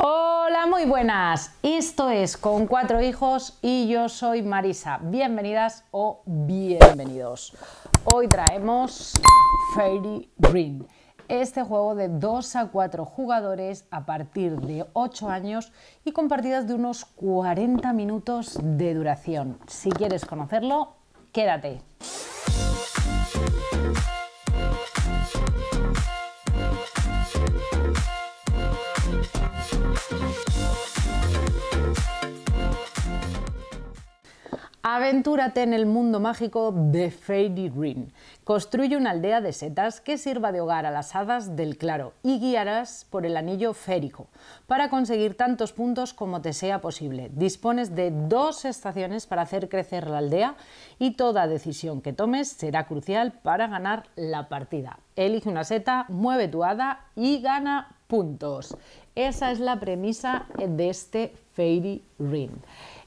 Hola, muy buenas. Esto es Con cuatro hijos y yo soy Marisa. Bienvenidas o bienvenidos. Hoy traemos Fairy Green. Este juego de 2 a 4 jugadores a partir de 8 años y con partidas de unos 40 minutos de duración. Si quieres conocerlo, quédate. Aventúrate en el mundo mágico de Fairy Ring. Construye una aldea de setas que sirva de hogar a las hadas del claro y guiarás por el anillo férico para conseguir tantos puntos como te sea posible. Dispones de dos estaciones para hacer crecer la aldea y toda decisión que tomes será crucial para ganar la partida. Elige una seta, mueve tu hada y gana puntos. Esa es la premisa de este Fairy Ring.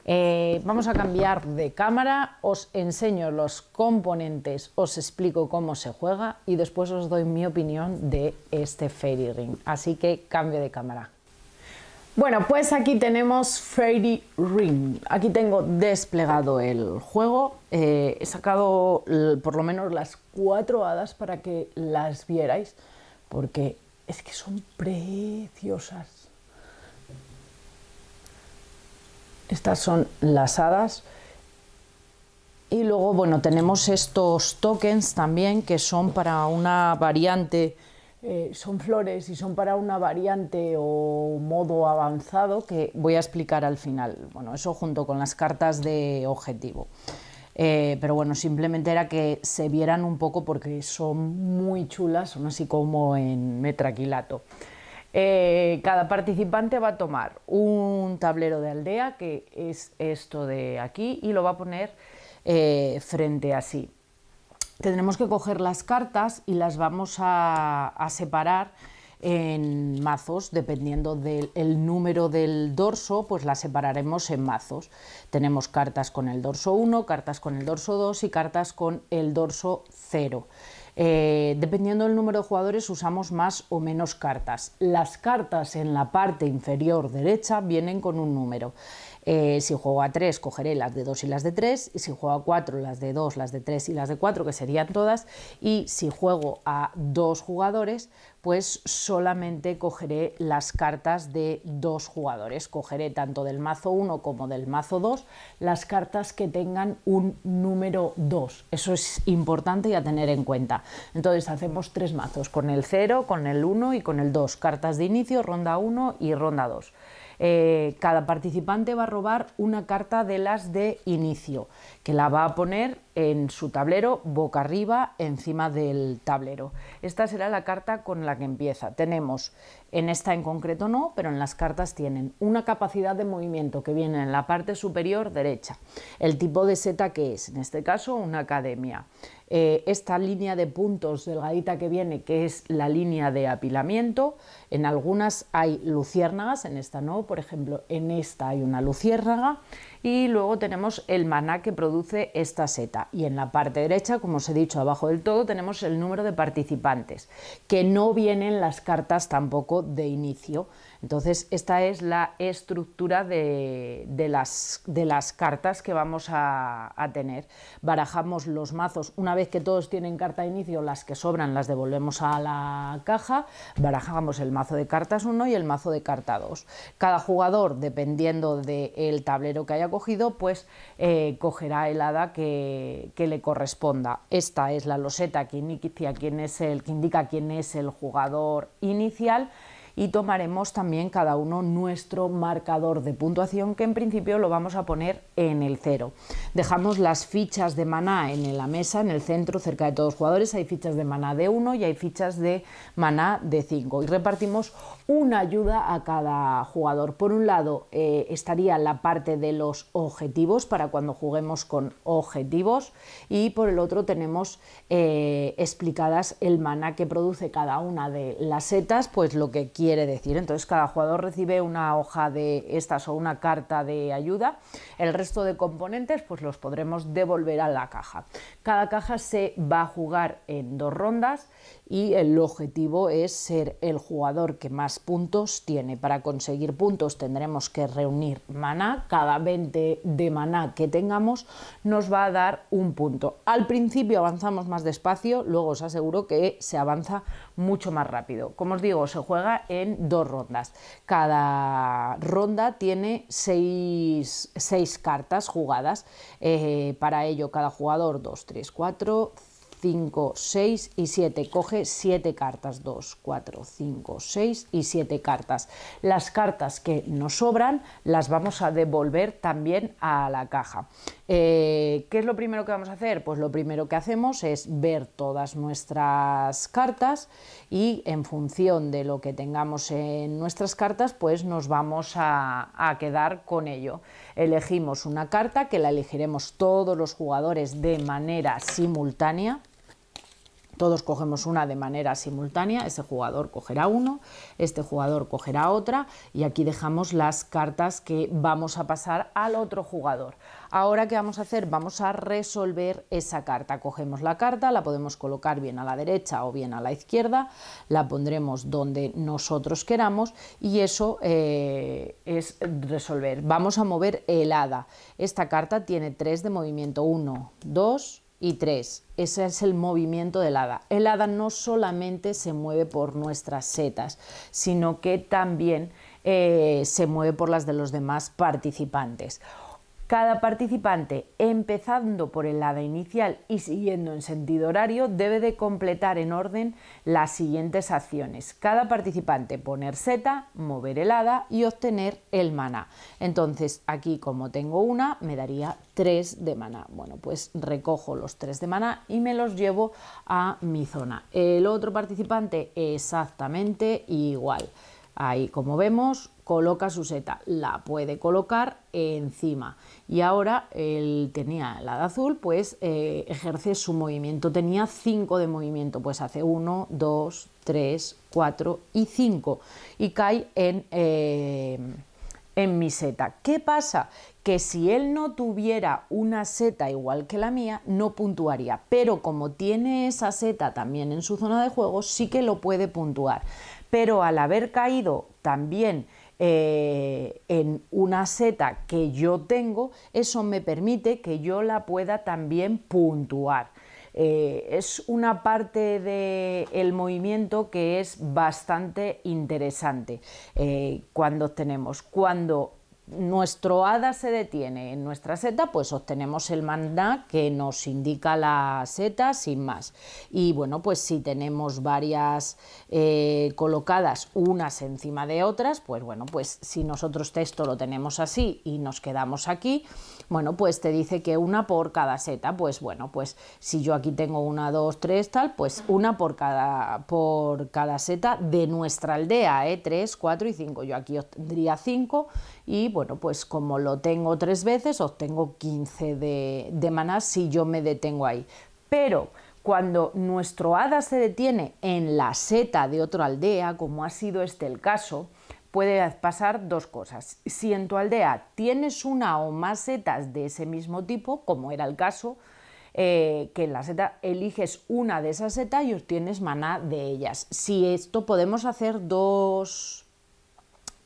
Eh, vamos a cambiar de cámara, os enseño los componentes, os explico cómo se juega y después os doy mi opinión de este Fairy Ring. Así que cambio de cámara. Bueno, pues aquí tenemos Fairy Ring. Aquí tengo desplegado el juego. Eh, he sacado por lo menos las cuatro hadas para que las vierais, porque es que son preciosas. Estas son las hadas. Y luego, bueno, tenemos estos tokens también que son para una variante, eh, son flores y son para una variante o modo avanzado que voy a explicar al final. Bueno, eso junto con las cartas de objetivo. Eh, pero bueno, simplemente era que se vieran un poco porque son muy chulas, son así como en metraquilato. Eh, cada participante va a tomar un tablero de aldea, que es esto de aquí, y lo va a poner eh, frente a sí. Tendremos que coger las cartas y las vamos a, separar en mazos, dependiendo del número del dorso, pues las separaremos en mazos. Tenemos cartas con el dorso 1, cartas con el dorso 2 y cartas con el dorso 0. Eh, dependiendo del número de jugadores usamos más o menos cartas. Las cartas en la parte inferior derecha vienen con un número. Eh, si juego a 3 cogeré las de 2 y las de 3, y si juego a 4 las de 2, las de 3 y las de 4, que serían todas, y si juego a 2 jugadores pues solamente cogeré las cartas de dos jugadores. Cogeré tanto del mazo 1 como del mazo 2 las cartas que tengan un número 2. Eso es importante y a tener en cuenta. Entonces hacemos tres mazos, con el 0, con el 1 y con el 2. Cartas de inicio, ronda 1 y ronda 2. Eh, cada participante va a robar una carta de las de inicio, que la va a poner en su tablero boca arriba encima del tablero. Esta será la carta con la que empieza. Tenemos, en esta en concreto no, pero en las cartas tienen una capacidad de movimiento que viene en la parte superior derecha, el tipo de seta que es, en este caso una academia, eh, esta línea de puntos delgadita que viene, que es la línea de apilamiento, en algunas hay luciérnagas, en esta no, por ejemplo, en esta hay una luciérnaga y luego tenemos el maná que produce esta seta. Y en la parte derecha, como os he dicho, abajo del todo, tenemos el número de participantes, que no vienen las cartas tampoco de inicio. Entonces, esta es la estructura de, las, cartas que vamos a, a tener. Barajamos los mazos, una vez que todos tienen carta de inicio, las que sobran las devolvemos a la caja, barajamos el mazo mazo de cartas 1 y el mazo de carta 2. Cada jugador, dependiendo del tablero que haya cogido, pues eh, cogerá el hada que, le corresponda. Esta es la loseta que, inicia quién es el, que indica quién es el jugador inicial y tomaremos también cada uno nuestro marcador de puntuación que en principio lo vamos a poner en el cero. Dejamos las fichas de maná en la mesa, en el centro, cerca de todos los jugadores. Hay fichas de maná de 1 y hay fichas de maná de 5. Y repartimos una ayuda a cada jugador. Por un lado eh, estaría la parte de los objetivos para cuando juguemos con objetivos y por el otro tenemos eh, explicadas el maná que produce cada una de las setas, pues lo que quiere decir. Entonces cada jugador recibe una hoja de estas o una carta de ayuda. El resto de componentes pues los podremos devolver a la caja. Cada caja se va a jugar en dos rondas y el objetivo es ser el jugador que más puntos tiene. Para conseguir puntos tendremos que reunir maná, cada 20 de maná que tengamos nos va a dar un punto. Al principio avanzamos más despacio, luego os aseguro que se avanza mucho más rápido. Como os digo, se juega en dos rondas. Cada ronda tiene seis, cartas jugadas. Eh, para ello, cada jugador 2, 3, 4, 5, 6 y 7. Coge 7 cartas. 2, 4, 5, 6 y 7 cartas. Las cartas que nos sobran las vamos a devolver también a la caja. Eh, ¿Qué es lo primero que vamos a hacer? Pues lo primero que hacemos es ver todas nuestras cartas y en función de lo que tengamos en nuestras cartas, pues nos vamos a, a quedar con ello. Elegimos una carta que la elegiremos todos los jugadores de manera simultánea todos cogemos una de manera simultánea, ese jugador cogerá uno, este jugador cogerá otra y aquí dejamos las cartas que vamos a pasar al otro jugador. Ahora, ¿qué vamos a hacer? Vamos a resolver esa carta. Cogemos la carta, la podemos colocar bien a la derecha o bien a la izquierda, la pondremos donde nosotros queramos y eso eh, es resolver. Vamos a mover el hada. Esta carta tiene tres de movimiento, uno, dos... Y tres, ese es el movimiento del hada. El hada no solamente se mueve por nuestras setas, sino que también eh, se mueve por las de los demás participantes. Cada participante, empezando por el lado inicial y siguiendo en sentido horario, debe de completar en orden las siguientes acciones. Cada participante poner seta, mover el y obtener el maná. Entonces aquí como tengo una me daría tres de maná. Bueno, pues recojo los tres de maná y me los llevo a mi zona. El otro participante exactamente igual. Ahí, como vemos, coloca su seta, la puede colocar encima. Y ahora él tenía la de azul, pues eh, ejerce su movimiento. Tenía 5 de movimiento, pues hace 1, 2, 3, 4 y 5. Y cae en, eh, en mi seta. ¿Qué pasa? Que si él no tuviera una seta igual que la mía, no puntuaría. Pero como tiene esa seta también en su zona de juego, sí que lo puede puntuar pero al haber caído también eh, en una seta que yo tengo, eso me permite que yo la pueda también puntuar. Eh, es una parte del movimiento que es bastante interesante eh, cuando tenemos, cuando nuestro hada se detiene en nuestra seta, pues obtenemos el mandá que nos indica la seta sin más. Y bueno, pues si tenemos varias eh, colocadas unas encima de otras, pues bueno, pues si nosotros texto lo tenemos así y nos quedamos aquí, bueno, pues te dice que una por cada seta, pues bueno, pues si yo aquí tengo una, dos, tres, tal, pues una por cada, por cada seta de nuestra aldea, ¿eh? tres, cuatro y cinco. Yo aquí tendría cinco y pues bueno, pues como lo tengo tres veces, obtengo 15 de, de maná si yo me detengo ahí. Pero cuando nuestro hada se detiene en la seta de otra aldea, como ha sido este el caso, puede pasar dos cosas. Si en tu aldea tienes una o más setas de ese mismo tipo, como era el caso, eh, que en la seta eliges una de esas setas y obtienes maná de ellas. Si esto podemos hacer dos,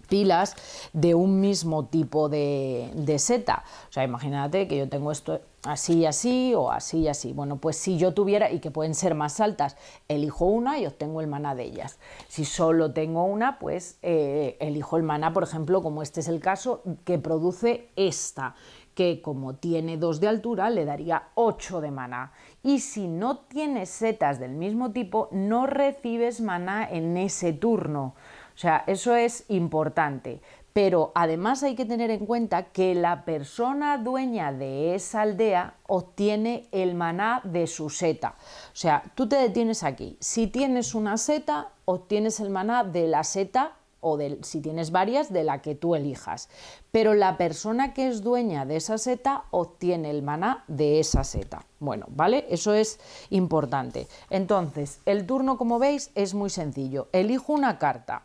pilas de un mismo tipo de, seta. O sea, imagínate que yo tengo esto así y así o así y así. Bueno, pues si yo tuviera, y que pueden ser más altas, elijo una y obtengo el maná de ellas. Si solo tengo una, pues eh, elijo el maná, por ejemplo, como este es el caso, que produce esta, que como tiene dos de altura, le daría ocho de maná. Y si no tienes setas del mismo tipo, no recibes maná en ese turno. O sea, eso es importante. Pero además hay que tener en cuenta que la persona dueña de esa aldea obtiene el maná de su seta. O sea, tú te detienes aquí. Si tienes una seta, obtienes el maná de la seta o si tienes varias, de la que tú elijas. Pero la persona que es dueña de esa seta obtiene el maná de esa seta. Bueno, ¿vale? Eso es importante. Entonces, el turno, como veis, es muy sencillo. Elijo una carta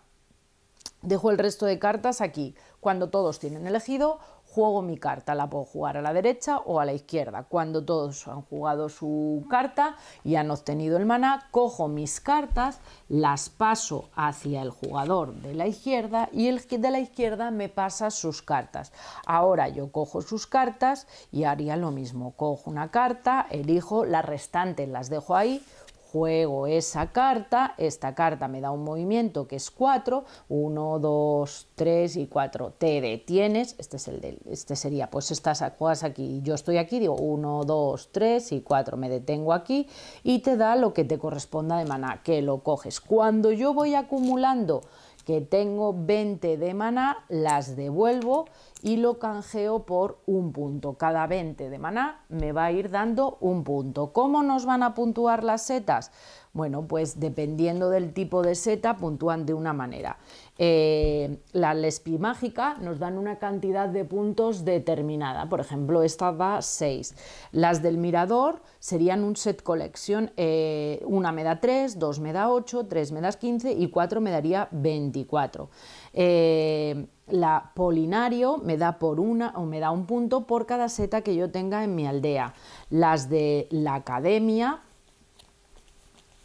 Dejo el resto de cartas aquí. Cuando todos tienen elegido, juego mi carta. La puedo jugar a la derecha o a la izquierda. Cuando todos han jugado su carta y han obtenido el maná, cojo mis cartas, las paso hacia el jugador de la izquierda y el de la izquierda me pasa sus cartas. Ahora yo cojo sus cartas y haría lo mismo. Cojo una carta, elijo las restantes, las dejo ahí juego esa carta, esta carta me da un movimiento que es 4, 1, 2, 3 y 4, te detienes, este, es el de, este sería, pues estas cosas aquí, yo estoy aquí, digo 1, 2, 3 y 4, me detengo aquí y te da lo que te corresponda de maná, que lo coges. Cuando yo voy acumulando que tengo 20 de maná, las devuelvo y lo canjeo por un punto. Cada 20 de maná me va a ir dando un punto. ¿Cómo nos van a puntuar las setas? Bueno, pues dependiendo del tipo de seta, puntúan de una manera. Eh, la lespi mágica nos dan una cantidad de puntos determinada, por ejemplo, esta da 6. Las del mirador serían un set colección, eh, una me da 3, 2 me da 8, 3 me das 15 y 4 me daría 24. Eh, la polinario me da por una o me da un punto por cada seta que yo tenga en mi aldea. Las de la academia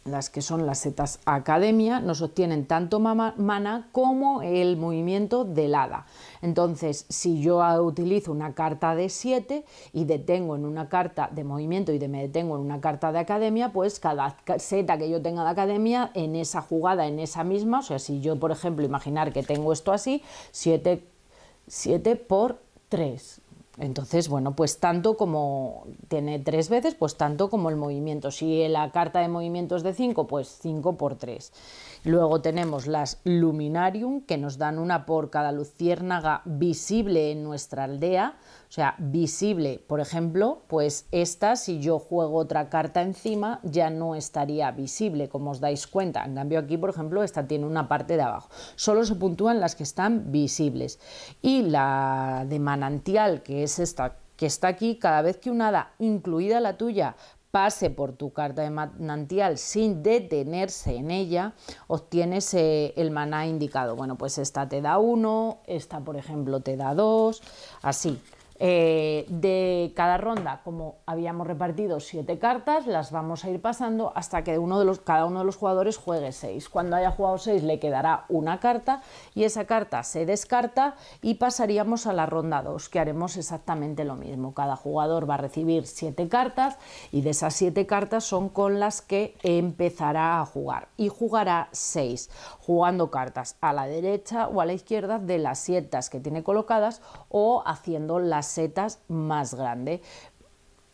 las que son las setas academia, nos obtienen tanto mana como el movimiento del hada. Entonces, si yo utilizo una carta de 7 y detengo en una carta de movimiento y me detengo en una carta de academia, pues cada seta que yo tenga de academia, en esa jugada, en esa misma, o sea, si yo, por ejemplo, imaginar que tengo esto así, 7, 7 por 3, entonces, bueno, pues tanto como tiene tres veces, pues tanto como el movimiento. Si la carta de movimiento es de 5, pues 5 por 3. Luego tenemos las luminarium, que nos dan una por cada luciérnaga visible en nuestra aldea. O sea, visible, por ejemplo, pues esta, si yo juego otra carta encima, ya no estaría visible, como os dais cuenta. En cambio, aquí, por ejemplo, esta tiene una parte de abajo. Solo se puntúan las que están visibles. Y la de manantial, que es esta, que está aquí cada vez que una hada, incluida la tuya, pase por tu carta de manantial sin detenerse en ella, obtienes eh, el maná indicado. Bueno, pues esta te da uno, esta por ejemplo te da dos, así. Eh, de cada ronda, como habíamos repartido siete cartas, las vamos a ir pasando hasta que uno de los, cada uno de los jugadores juegue seis. Cuando haya jugado seis le quedará una carta y esa carta se descarta y pasaríamos a la ronda 2, que haremos exactamente lo mismo. Cada jugador va a recibir siete cartas y de esas siete cartas son con las que empezará a jugar y jugará seis, jugando cartas a la derecha o a la izquierda de las siete que tiene colocadas o haciendo las setas más grande.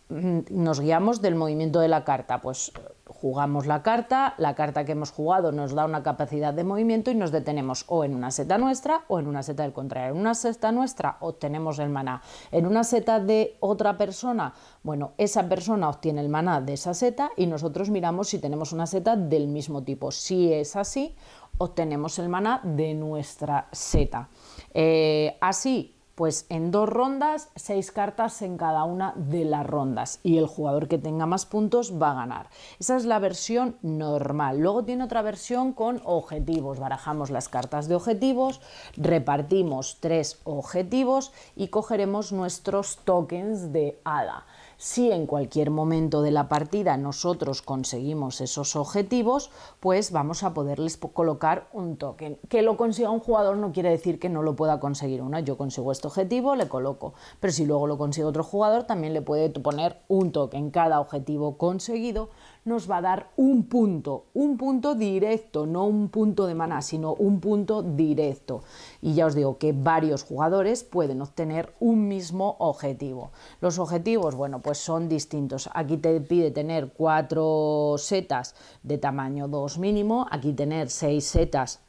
Mm, nos guiamos del movimiento de la carta, pues jugamos la carta, la carta que hemos jugado nos da una capacidad de movimiento y nos detenemos o en una seta nuestra o en una seta del contrario. En una seta nuestra obtenemos el maná, en una seta de otra persona, bueno, esa persona obtiene el maná de esa seta y nosotros miramos si tenemos una seta del mismo tipo. Si es así, obtenemos el maná de nuestra seta. Eh, así pues en dos rondas, seis cartas en cada una de las rondas y el jugador que tenga más puntos va a ganar. Esa es la versión normal. Luego tiene otra versión con objetivos. Barajamos las cartas de objetivos, repartimos tres objetivos y cogeremos nuestros tokens de hada. Si en cualquier momento de la partida nosotros conseguimos esos objetivos, pues vamos a poderles colocar un token. Que lo consiga un jugador no quiere decir que no lo pueda conseguir una. Yo consigo este objetivo, le coloco. Pero si luego lo consigue otro jugador, también le puede poner un toque. En cada objetivo conseguido nos va a dar un punto, un punto directo, no un punto de maná, sino un punto directo. Y ya os digo que varios jugadores pueden obtener un mismo objetivo. Los objetivos, bueno, pues son distintos. Aquí te pide tener cuatro setas de tamaño 2 mínimo, aquí tener seis setas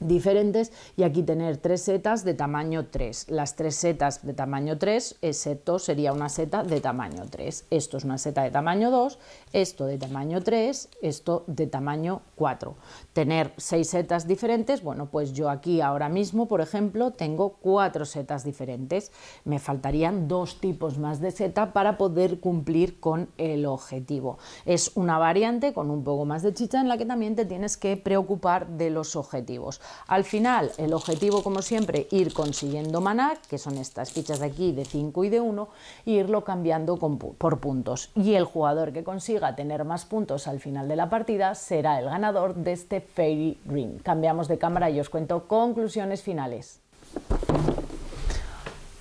diferentes y aquí tener tres setas de tamaño 3. Las tres setas de tamaño 3, excepto sería una seta de tamaño 3. Esto es una seta de tamaño 2, esto de tamaño 3, esto de tamaño 4. Tener seis setas diferentes, bueno, pues yo aquí ahora mismo, por ejemplo, tengo cuatro setas diferentes. Me faltarían dos tipos más de seta para poder cumplir con el objetivo. Es una variante con un poco más de chicha en la que también te tienes que preocupar de los objetivos. Al final, el objetivo, como siempre, ir consiguiendo maná, que son estas fichas de aquí de 5 y de 1, e irlo cambiando por puntos. Y el jugador que consiga a tener más puntos al final de la partida será el ganador de este Fairy Ring. Cambiamos de cámara y os cuento conclusiones finales.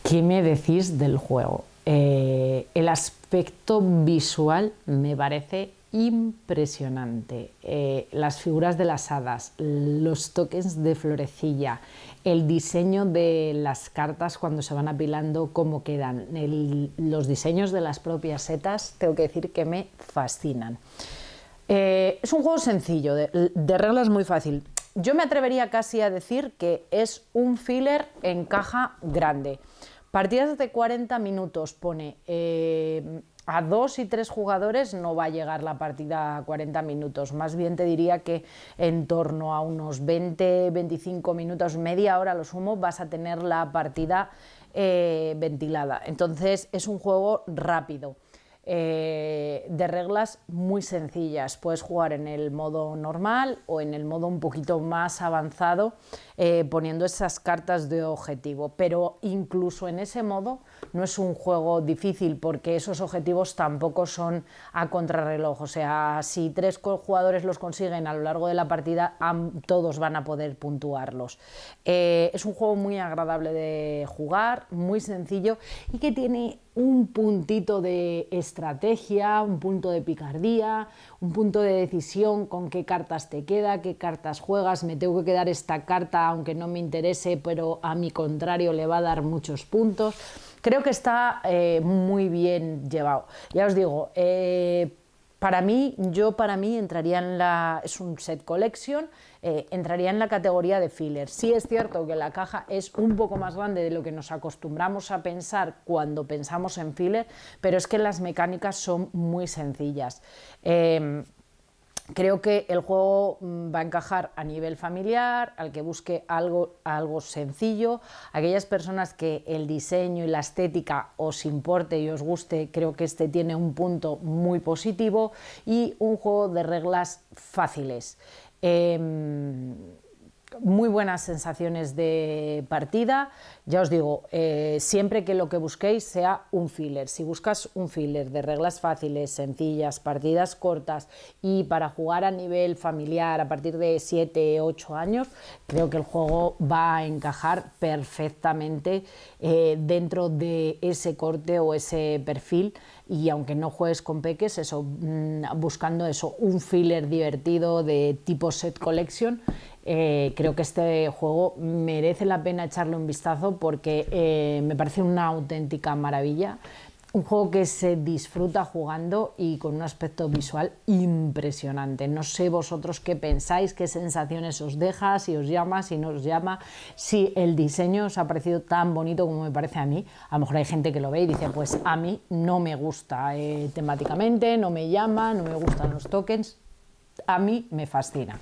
¿Qué me decís del juego? Eh, el aspecto visual me parece impresionante. Eh, las figuras de las hadas, los tokens de florecilla, el diseño de las cartas cuando se van apilando, cómo quedan. los diseños de las propias setas, tengo que decir que me fascinan. Eh, es un juego sencillo, de, reglas muy fácil. Yo me atrevería casi a decir que es un filler en caja grande. Partidas de 40 minutos pone... Eh, a dos y tres jugadores no va a llegar la partida a 40 minutos. Más bien te diría que en torno a unos 20, 25 minutos, media hora lo sumo, vas a tener la partida eh, ventilada. Entonces es un juego rápido. Eh, de reglas muy sencillas. Puedes jugar en el modo normal o en el modo un poquito más avanzado eh, poniendo esas cartas de objetivo. Pero incluso en ese modo no es un juego difícil porque esos objetivos tampoco son a contrarreloj. O sea, si tres jugadores los consiguen a lo largo de la partida, todos van a poder puntuarlos. Eh, es un juego muy agradable de jugar, muy sencillo y que tiene un puntito de estrategia, un punto de picardía, un punto de decisión con qué cartas te queda, qué cartas juegas, me tengo que quedar esta carta aunque no me interese, pero a mi contrario le va a dar muchos puntos. Creo que está eh, muy bien llevado. Ya os digo, eh, para mí, yo para mí entraría en la, es un set collection, eh, entraría en la categoría de filler. Sí es cierto que la caja es un poco más grande de lo que nos acostumbramos a pensar cuando pensamos en filler, pero es que las mecánicas son muy sencillas. Em, Creo que el juego mm, va a encajar a nivel familiar, al que busque algo, algo sencillo. Aquellas personas que el diseño y la estética os importe y os guste, creo que este tiene un punto muy positivo. Y un juego de reglas fáciles. Em, muy buenas sensaciones de partida. Ya os digo, eh, siempre que lo que busquéis sea un filler. Si buscas un filler de reglas fáciles, sencillas, partidas cortas y para jugar a nivel familiar a partir de 7, 8 años, creo que el juego va a encajar perfectamente eh, dentro de ese corte o ese perfil y aunque no juegues con peques, eso, mm, buscando eso, un filler divertido de tipo set collection, eh, creo que este juego merece la pena echarle un vistazo porque eh, me parece una auténtica maravilla un juego que se disfruta jugando y con un aspecto visual impresionante. No sé vosotros qué pensáis, qué sensaciones os deja, si os llama, si no os llama, si el diseño os ha parecido tan bonito como me parece a mí. A lo mejor hay gente que lo ve y dice, pues a mí no me gusta eh, temáticamente, no me llama, no me gustan los tokens, a mí me fascina.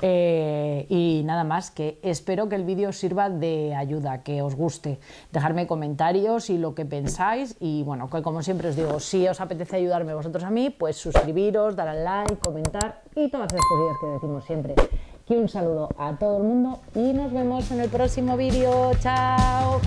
Eh, y nada más, que espero que el vídeo sirva de ayuda, que os guste. Dejarme comentarios y lo que pensáis. Y bueno, como siempre os digo, si os apetece ayudarme vosotros a mí, pues suscribiros, dar al like, comentar y todas las cosas que decimos siempre. Que un saludo a todo el mundo y nos vemos en el próximo vídeo. ¡Chao!